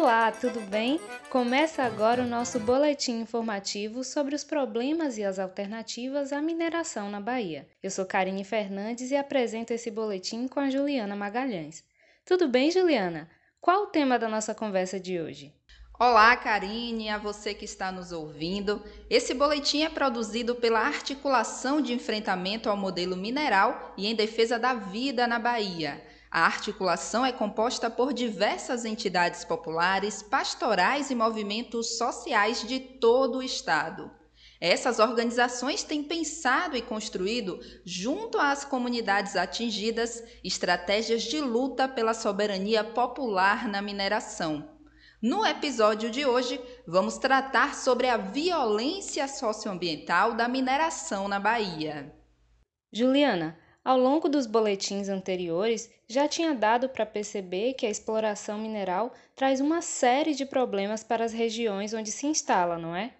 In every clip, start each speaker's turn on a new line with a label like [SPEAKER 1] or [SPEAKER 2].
[SPEAKER 1] Olá, tudo bem? Começa agora o nosso boletim informativo sobre os problemas e as alternativas à mineração na Bahia. Eu sou Karine Fernandes e apresento esse boletim com a Juliana Magalhães. Tudo bem, Juliana? Qual o tema da nossa conversa de hoje?
[SPEAKER 2] Olá, Karine, a você que está nos ouvindo. Esse boletim é produzido pela Articulação de Enfrentamento ao Modelo Mineral e em Defesa da Vida na Bahia. A articulação é composta por diversas entidades populares, pastorais e movimentos sociais de todo o Estado. Essas organizações têm pensado e construído, junto às comunidades atingidas, estratégias de luta pela soberania popular na mineração. No episódio de hoje, vamos tratar sobre a violência
[SPEAKER 1] socioambiental da mineração na Bahia. Juliana, ao longo dos boletins anteriores, já tinha dado para perceber que a exploração mineral traz uma série de problemas para as regiões onde se instala, não é?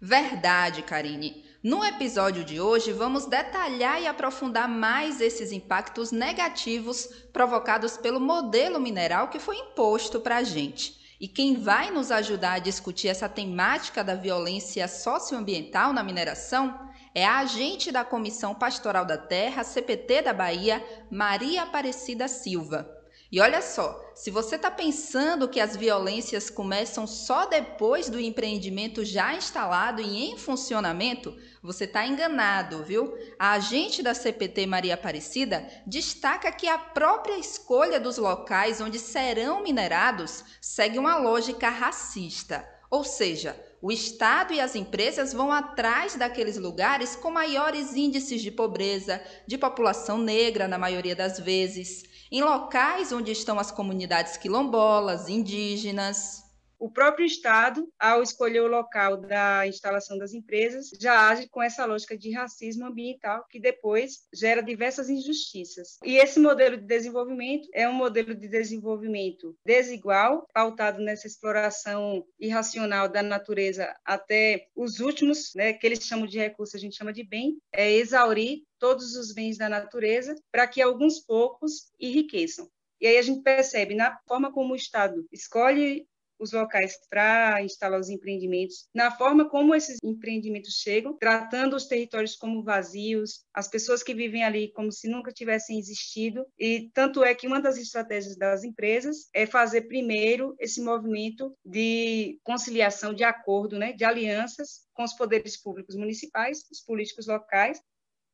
[SPEAKER 1] Verdade, Karine. No episódio de hoje, vamos detalhar e aprofundar mais
[SPEAKER 2] esses impactos negativos provocados pelo modelo mineral que foi imposto para a gente. E quem vai nos ajudar a discutir essa temática da violência socioambiental na mineração é a agente da Comissão Pastoral da Terra, CPT da Bahia, Maria Aparecida Silva. E olha só, se você está pensando que as violências começam só depois do empreendimento já instalado e em funcionamento, você está enganado, viu? A agente da CPT Maria Aparecida destaca que a própria escolha dos locais onde serão minerados segue uma lógica racista. Ou seja, o Estado e as empresas vão atrás daqueles lugares com maiores índices de pobreza, de população negra, na maioria das vezes, em locais onde estão as comunidades quilombolas,
[SPEAKER 3] indígenas o próprio Estado, ao escolher o local da instalação das empresas, já age com essa lógica de racismo ambiental que depois gera diversas injustiças. E esse modelo de desenvolvimento é um modelo de desenvolvimento desigual, pautado nessa exploração irracional da natureza até os últimos, né, que eles chamam de recurso, a gente chama de bem, é exaurir todos os bens da natureza para que alguns poucos enriqueçam. E aí a gente percebe na forma como o Estado escolhe os locais para instalar os empreendimentos, na forma como esses empreendimentos chegam, tratando os territórios como vazios, as pessoas que vivem ali como se nunca tivessem existido. E tanto é que uma das estratégias das empresas é fazer primeiro esse movimento de conciliação, de acordo, né, de alianças com os poderes públicos municipais, os políticos locais,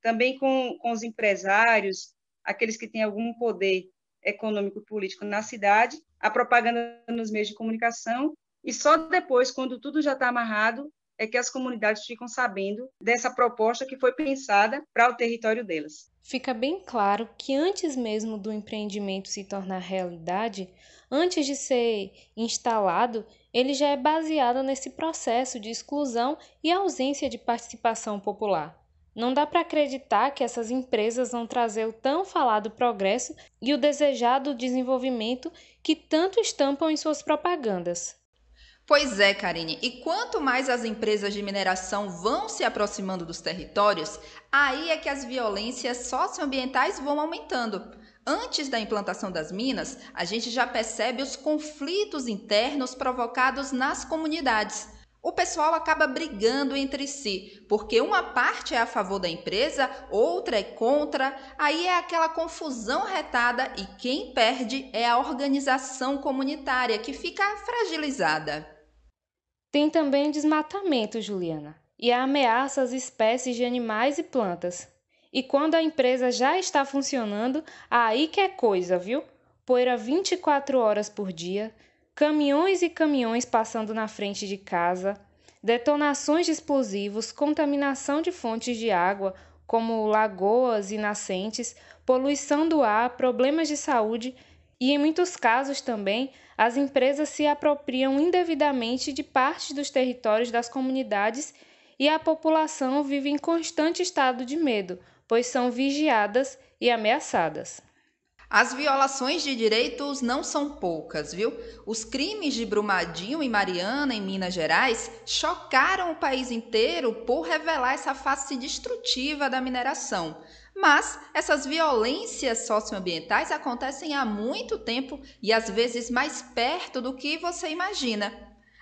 [SPEAKER 3] também com, com os empresários, aqueles que têm algum poder econômico e político na cidade, a propaganda nos meios de comunicação, e só depois, quando tudo já está amarrado, é que as comunidades ficam sabendo dessa proposta que foi pensada para o território delas. Fica
[SPEAKER 1] bem claro que antes mesmo do empreendimento se tornar realidade, antes de ser instalado, ele já é baseado nesse processo de exclusão e ausência de participação popular. Não dá para acreditar que essas empresas vão trazer o tão falado progresso e o desejado desenvolvimento que tanto estampam em suas propagandas. Pois é, Karine, e quanto mais as empresas de
[SPEAKER 2] mineração vão se aproximando dos territórios, aí é que as violências socioambientais vão aumentando. Antes da implantação das minas, a gente já percebe os conflitos internos provocados nas comunidades o pessoal acaba brigando entre si, porque uma parte é a favor da empresa, outra é contra, aí é aquela confusão retada e quem perde é a organização comunitária,
[SPEAKER 1] que fica fragilizada. Tem também desmatamento, Juliana, e ameaça às espécies de animais e plantas. E quando a empresa já está funcionando, aí que é coisa, viu? Poeira 24 horas por dia, caminhões e caminhões passando na frente de casa, detonações de explosivos, contaminação de fontes de água, como lagoas e nascentes, poluição do ar, problemas de saúde e, em muitos casos também, as empresas se apropriam indevidamente de parte dos territórios das comunidades e a população vive em constante estado de medo, pois são vigiadas e ameaçadas.
[SPEAKER 2] As violações de direitos não são poucas, viu? Os crimes de Brumadinho e Mariana, em Minas Gerais, chocaram o país inteiro por revelar essa face destrutiva da mineração. Mas essas violências socioambientais acontecem há muito tempo e às vezes mais perto do que você imagina.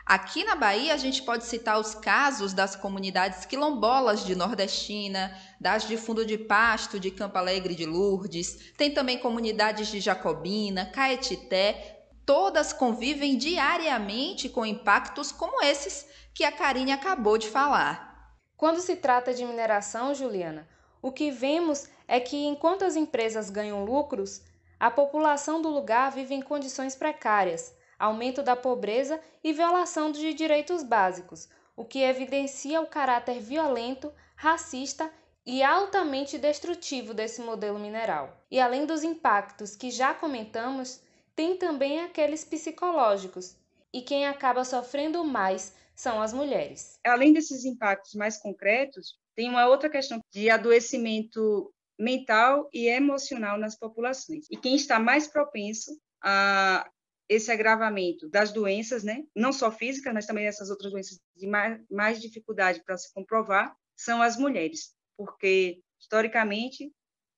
[SPEAKER 2] Aqui na Bahia, a gente pode citar os casos das comunidades quilombolas de Nordestina, das de Fundo de Pasto, de Campo Alegre de Lourdes, tem também comunidades de Jacobina, Caetité, todas
[SPEAKER 1] convivem diariamente com impactos como esses que a Karine acabou de falar. Quando se trata de mineração, Juliana, o que vemos é que enquanto as empresas ganham lucros, a população do lugar vive em condições precárias, aumento da pobreza e violação de direitos básicos, o que evidencia o caráter violento, racista e altamente destrutivo desse modelo mineral. E além dos impactos que já comentamos, tem também aqueles
[SPEAKER 3] psicológicos, e quem acaba sofrendo mais são as mulheres. Além desses impactos mais concretos, tem uma outra questão de adoecimento mental e emocional nas populações. E quem está mais propenso a esse agravamento das doenças, né? não só físicas, mas também essas outras doenças de mais, mais dificuldade para se comprovar, são as mulheres porque historicamente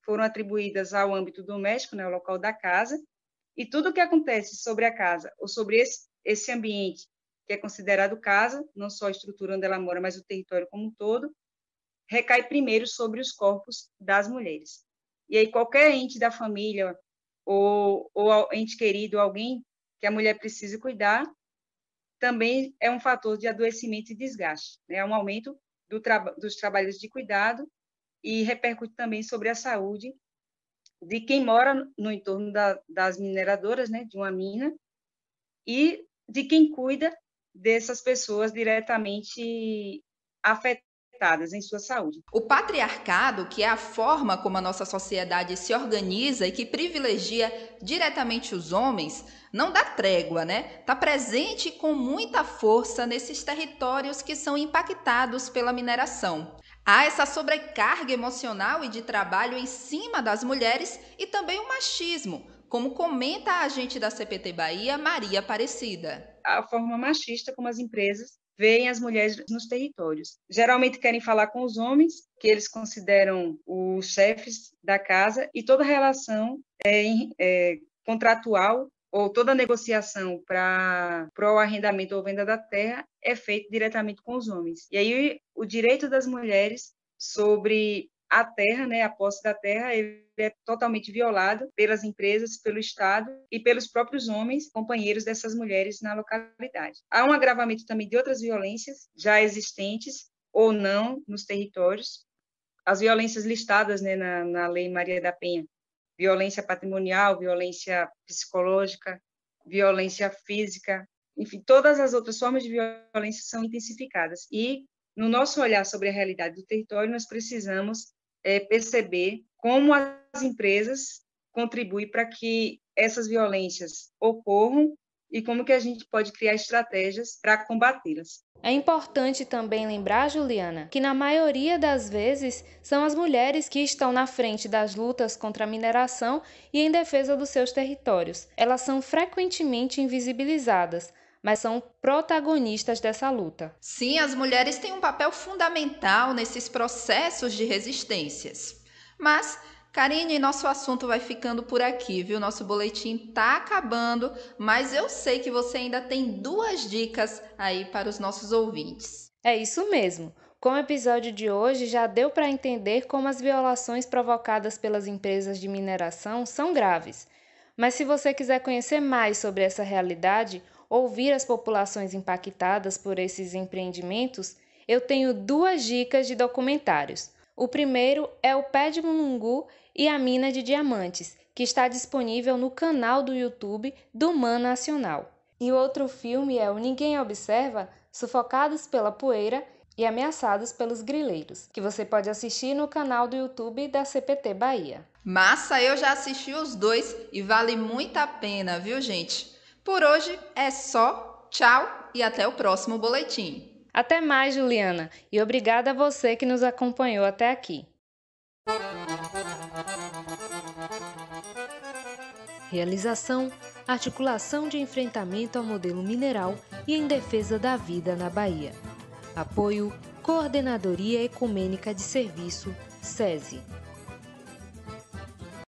[SPEAKER 3] foram atribuídas ao âmbito doméstico, né, o local da casa, e tudo o que acontece sobre a casa ou sobre esse, esse ambiente que é considerado casa, não só a estrutura onde ela mora, mas o território como um todo, recai primeiro sobre os corpos das mulheres. E aí qualquer ente da família ou, ou ente querido, alguém que a mulher precise cuidar, também é um fator de adoecimento e desgaste, né? É um aumento do tra dos trabalhos de cuidado e repercute também sobre a saúde de quem mora no entorno da, das mineradoras, né, de uma mina, e de quem cuida dessas pessoas diretamente
[SPEAKER 2] afetadas afetadas em sua saúde. O patriarcado, que é a forma como a nossa sociedade se organiza e que privilegia diretamente os homens, não dá trégua, né? Está presente com muita força nesses territórios que são impactados pela mineração. Há essa sobrecarga emocional e de trabalho em cima das mulheres e também o machismo, como comenta a agente da CPT Bahia, Maria
[SPEAKER 3] Aparecida. A forma machista como as empresas veem as mulheres nos territórios. Geralmente querem falar com os homens, que eles consideram os chefes da casa, e toda relação é, é, contratual ou toda negociação para o arrendamento ou venda da terra é feita diretamente com os homens. E aí o direito das mulheres sobre a terra, né, a posse da terra, ele é totalmente violado pelas empresas, pelo Estado e pelos próprios homens, companheiros dessas mulheres na localidade. Há um agravamento também de outras violências já existentes ou não nos territórios. As violências listadas né, na, na Lei Maria da Penha, violência patrimonial, violência psicológica, violência física, enfim, todas as outras formas de violência são intensificadas. E no nosso olhar sobre a realidade do território, nós precisamos é, perceber como as empresas contribuem para que essas violências ocorram e como que a gente pode criar estratégias para combatê-las.
[SPEAKER 1] É importante também lembrar, Juliana, que na maioria das vezes são as mulheres que estão na frente das lutas contra a mineração e em defesa dos seus territórios. Elas são frequentemente invisibilizadas, mas são protagonistas dessa luta. Sim,
[SPEAKER 2] as mulheres têm um papel fundamental nesses processos de resistências. Mas Karine, nosso assunto vai ficando por aqui, viu? Nosso boletim tá acabando, mas eu sei que você ainda tem duas dicas aí para os nossos ouvintes. É
[SPEAKER 1] isso mesmo. Com o episódio de hoje, já deu para entender como as violações provocadas pelas empresas de mineração são graves. Mas se você quiser conhecer mais sobre essa realidade, ouvir as populações impactadas por esses empreendimentos, eu tenho duas dicas de documentários. O primeiro é o Pé de Munungu e a Mina de Diamantes, que está disponível no canal do YouTube do Man Nacional. E o outro filme é o Ninguém Observa, Sufocados pela Poeira e Ameaçados pelos Grileiros, que você pode assistir no canal do YouTube da CPT Bahia. Massa, eu já assisti os dois e
[SPEAKER 2] vale muito a pena, viu, gente? Por hoje é só. Tchau e até o próximo boletim.
[SPEAKER 1] Até mais, Juliana, e obrigada a você que nos acompanhou até aqui. Realização: Articulação de Enfrentamento ao Modelo Mineral e em Defesa da Vida na Bahia. Apoio:
[SPEAKER 3] Coordenadoria Ecumênica de Serviço, SESI.